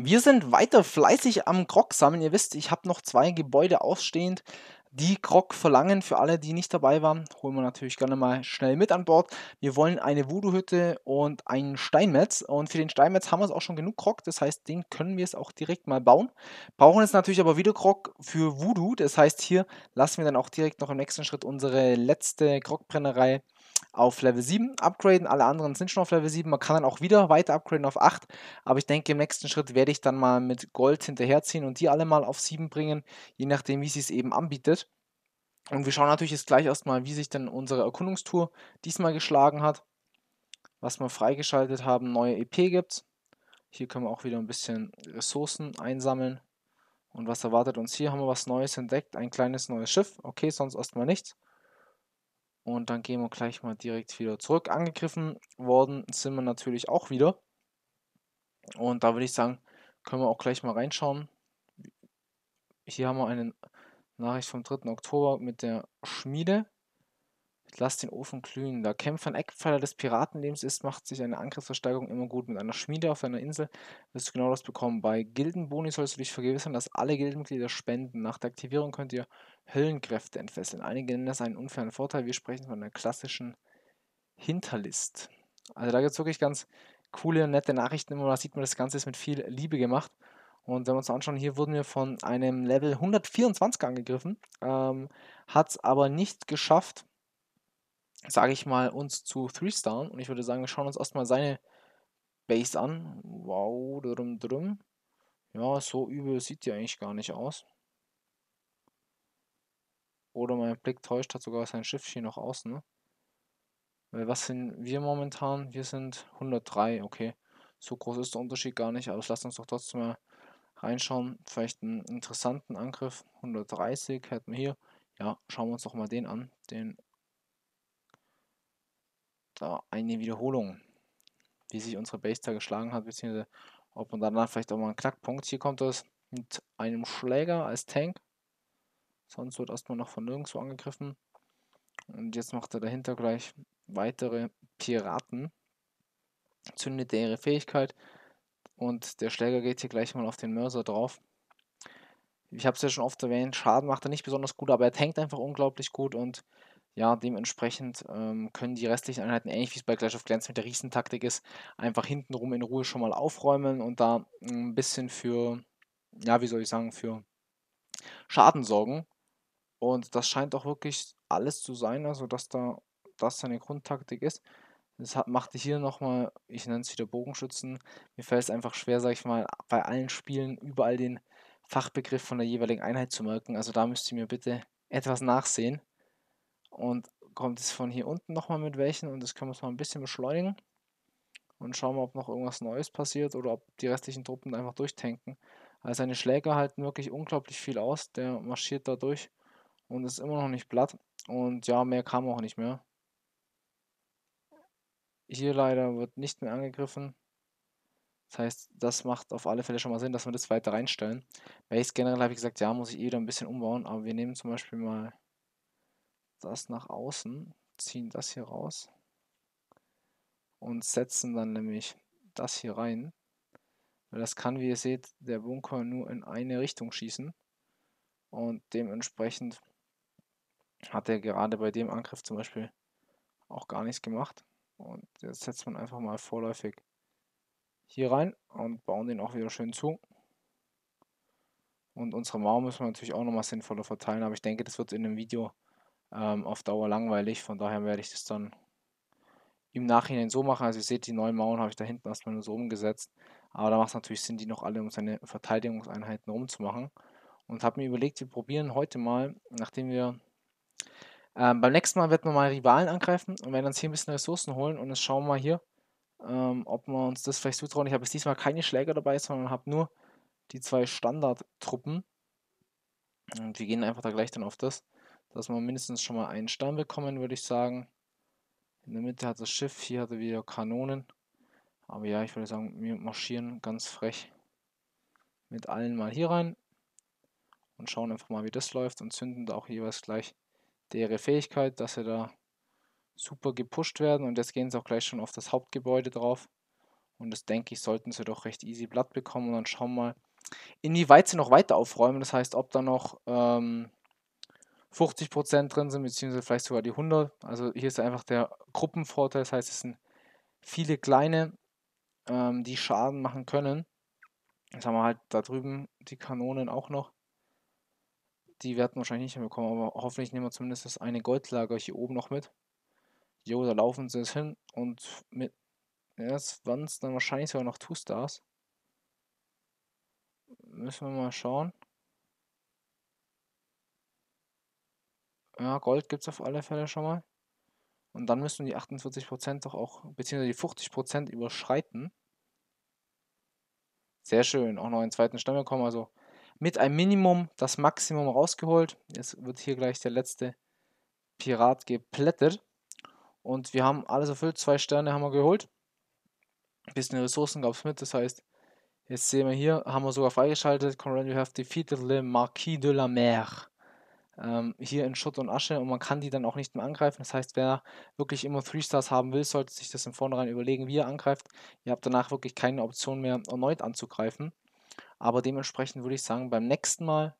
Wir sind weiter fleißig am Grog sammeln. Ihr wisst, ich habe noch zwei Gebäude ausstehend, die Grog verlangen. Für alle, die nicht dabei waren, holen wir natürlich gerne mal schnell mit an Bord. Wir wollen eine Voodoo-Hütte und einen Steinmetz. Und für den Steinmetz haben wir es auch schon genug Grog. Das heißt, den können wir es auch direkt mal bauen. Brauchen jetzt natürlich aber wieder Grog für Voodoo. Das heißt, hier lassen wir dann auch direkt noch im nächsten Schritt unsere letzte grog brennerei auf Level 7 upgraden. Alle anderen sind schon auf Level 7. Man kann dann auch wieder weiter upgraden auf 8. Aber ich denke, im nächsten Schritt werde ich dann mal mit Gold hinterherziehen und die alle mal auf 7 bringen, je nachdem, wie sie es eben anbietet. Und wir schauen natürlich jetzt gleich erstmal, wie sich dann unsere Erkundungstour diesmal geschlagen hat. Was wir freigeschaltet haben, neue EP gibt. Hier können wir auch wieder ein bisschen Ressourcen einsammeln. Und was erwartet uns hier? Haben wir was Neues entdeckt? Ein kleines neues Schiff. Okay, sonst erstmal nichts. Und dann gehen wir gleich mal direkt wieder zurück. Angegriffen worden sind wir natürlich auch wieder. Und da würde ich sagen, können wir auch gleich mal reinschauen. Hier haben wir eine Nachricht vom 3. Oktober mit der Schmiede. Lass den Ofen glühen. Da Kämpfer ein Eckpfeiler des Piratenlebens ist, macht sich eine Angriffsversteigerung immer gut. Mit einer Schmiede auf einer Insel wirst du genau das bekommen. Bei Gildenboni sollst du dich vergewissern, dass alle Gildenmitglieder spenden. Nach der Aktivierung könnt ihr Höllenkräfte entfesseln. Einige nennen das einen unfairen Vorteil. Wir sprechen von einer klassischen Hinterlist. Also da gibt es wirklich ganz coole, nette Nachrichten. Immer da sieht man, das Ganze ist mit viel Liebe gemacht. Und wenn wir uns anschauen, hier wurden wir von einem Level 124 angegriffen, ähm, hat es aber nicht geschafft, sage ich mal, uns zu 3-Staren. Und ich würde sagen, wir schauen uns erstmal seine Base an. Wow, drum, drum. Ja, so übel sieht die eigentlich gar nicht aus. Oder mein Blick täuscht, hat sogar sein Schiff hier noch außen. ne? Weil was sind wir momentan? Wir sind 103, okay. So groß ist der Unterschied gar nicht, aber lasst uns doch trotzdem mal reinschauen. Vielleicht einen interessanten Angriff. 130 hätten wir hier. Ja, schauen wir uns doch mal den an. Den da eine Wiederholung, wie sich unsere Base da geschlagen hat, beziehungsweise ob man danach vielleicht auch mal einen Knackpunkt. Hier kommt das mit einem Schläger als Tank. Sonst wird erstmal noch von nirgendwo angegriffen. Und jetzt macht er dahinter gleich weitere Piraten. Zündet ihre Fähigkeit. Und der Schläger geht hier gleich mal auf den Mörser drauf. Ich habe es ja schon oft erwähnt, Schaden macht er nicht besonders gut, aber er tankt einfach unglaublich gut und ja, dementsprechend ähm, können die restlichen Einheiten, ähnlich wie es bei Clash of Clans mit der Riesentaktik ist, einfach hintenrum in Ruhe schon mal aufräumen und da ein bisschen für, ja, wie soll ich sagen, für Schaden sorgen. Und das scheint auch wirklich alles zu sein, also dass da das seine Grundtaktik ist. Das hat, machte hier nochmal, ich nenne es wieder Bogenschützen. Mir fällt es einfach schwer, sag ich mal, bei allen Spielen überall den Fachbegriff von der jeweiligen Einheit zu merken. Also da müsst ihr mir bitte etwas nachsehen. Und kommt es von hier unten nochmal mit welchen und das können wir uns mal ein bisschen beschleunigen. Und schauen mal, ob noch irgendwas Neues passiert oder ob die restlichen Truppen einfach durchtanken. Also seine Schläger halten wirklich unglaublich viel aus. Der marschiert da durch und ist immer noch nicht platt. Und ja, mehr kam auch nicht mehr. Hier leider wird nicht mehr angegriffen. Das heißt, das macht auf alle Fälle schon mal Sinn, dass wir das weiter reinstellen. Base generell habe ich gesagt, ja, muss ich eh wieder ein bisschen umbauen, aber wir nehmen zum Beispiel mal das nach außen, ziehen das hier raus und setzen dann nämlich das hier rein. Weil das kann, wie ihr seht, der Bunker nur in eine Richtung schießen. Und dementsprechend hat er gerade bei dem Angriff zum Beispiel auch gar nichts gemacht. Und jetzt setzt man einfach mal vorläufig hier rein und bauen den auch wieder schön zu. Und unsere Mauer müssen wir natürlich auch nochmal sinnvoller verteilen, aber ich denke, das wird in dem Video ähm, auf Dauer langweilig. Von daher werde ich das dann im Nachhinein so machen. Also ihr seht, die neuen Mauern habe ich da hinten erstmal nur so umgesetzt. Aber da macht es natürlich Sinn, die noch alle um seine Verteidigungseinheiten rumzumachen. Und habe mir überlegt, wir probieren heute mal, nachdem wir... Ähm, beim nächsten Mal werden wir mal Rivalen angreifen und werden uns hier ein bisschen Ressourcen holen und jetzt schauen wir mal hier, ähm, ob wir uns das vielleicht zutrauen. Ich habe jetzt diesmal keine Schläger dabei, sondern habe nur die zwei Standardtruppen. Und wir gehen einfach da gleich dann auf das dass wir mindestens schon mal einen Stern bekommen, würde ich sagen. In der Mitte hat das Schiff, hier hat er wieder Kanonen. Aber ja, ich würde sagen, wir marschieren ganz frech mit allen mal hier rein und schauen einfach mal, wie das läuft und zünden da auch jeweils gleich deren Fähigkeit, dass sie da super gepusht werden. Und jetzt gehen sie auch gleich schon auf das Hauptgebäude drauf. Und das denke ich, sollten sie doch recht easy Blatt bekommen. Und dann schauen wir mal, inwieweit sie noch weiter aufräumen. Das heißt, ob da noch ähm, 50 Prozent drin sind, beziehungsweise vielleicht sogar die 100. Also hier ist einfach der Gruppenvorteil, das heißt, es sind viele kleine, ähm, die Schaden machen können. Jetzt haben wir halt da drüben die Kanonen auch noch. Die werden wahrscheinlich nicht mehr bekommen, aber hoffentlich nehmen wir zumindest das eine Goldlager hier oben noch mit. Jo, da laufen sie es hin und mit jetzt waren es dann wahrscheinlich sogar noch Two Stars. Müssen wir mal schauen. Ja, Gold gibt es auf alle Fälle schon mal. Und dann müssen die 48% doch auch, beziehungsweise die 50% überschreiten. Sehr schön, auch noch in den zweiten Stamm gekommen. Also mit einem Minimum das Maximum rausgeholt. Jetzt wird hier gleich der letzte Pirat geplättet. Und wir haben alles erfüllt. Zwei Sterne haben wir geholt. Ein bisschen Ressourcen gab es mit. Das heißt, jetzt sehen wir hier, haben wir sogar freigeschaltet. Conrad, you have defeated the Marquis de la Mer ähm, hier in Schutt und Asche und man kann die dann auch nicht mehr angreifen. Das heißt, wer wirklich immer 3-Stars haben will, sollte sich das im Vornherein überlegen, wie er angreift. Ihr habt danach wirklich keine Option mehr, erneut anzugreifen. Aber dementsprechend würde ich sagen, beim nächsten Mal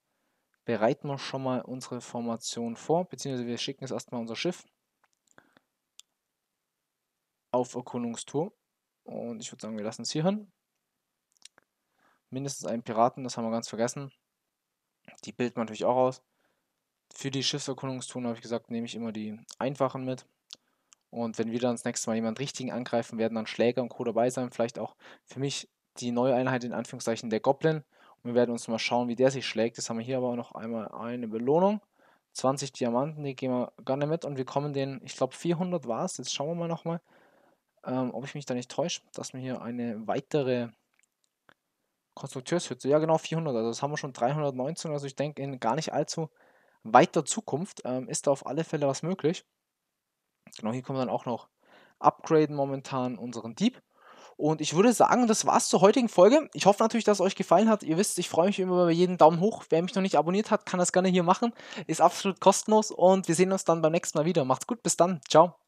bereiten wir schon mal unsere Formation vor, beziehungsweise wir schicken jetzt erstmal unser Schiff auf Erkundungstour. Und ich würde sagen, wir lassen es hier hin. Mindestens einen Piraten, das haben wir ganz vergessen. Die bildet man natürlich auch aus. Für die Schiffserkundungstouren habe ich gesagt, nehme ich immer die einfachen mit. Und wenn wir dann das nächste Mal jemanden richtigen angreifen, werden dann Schläger und Co. dabei sein. Vielleicht auch für mich die neue Einheit in Anführungszeichen der Goblin. Und wir werden uns mal schauen, wie der sich schlägt. Jetzt haben wir hier aber noch einmal eine Belohnung. 20 Diamanten, die gehen wir gerne mit. Und wir kommen den, ich glaube 400 war es. Jetzt schauen wir mal nochmal, ähm, ob ich mich da nicht täusche, dass wir hier eine weitere Konstrukteurshütte, ja genau 400, also das haben wir schon 319. Also ich denke, in gar nicht allzu weiter Zukunft ähm, ist da auf alle Fälle was möglich. Genau, hier können wir dann auch noch upgraden momentan unseren Dieb. Und ich würde sagen, das war's zur heutigen Folge. Ich hoffe natürlich, dass es euch gefallen hat. Ihr wisst, ich freue mich immer über jeden Daumen hoch. Wer mich noch nicht abonniert hat, kann das gerne hier machen. Ist absolut kostenlos und wir sehen uns dann beim nächsten Mal wieder. Macht's gut, bis dann. Ciao.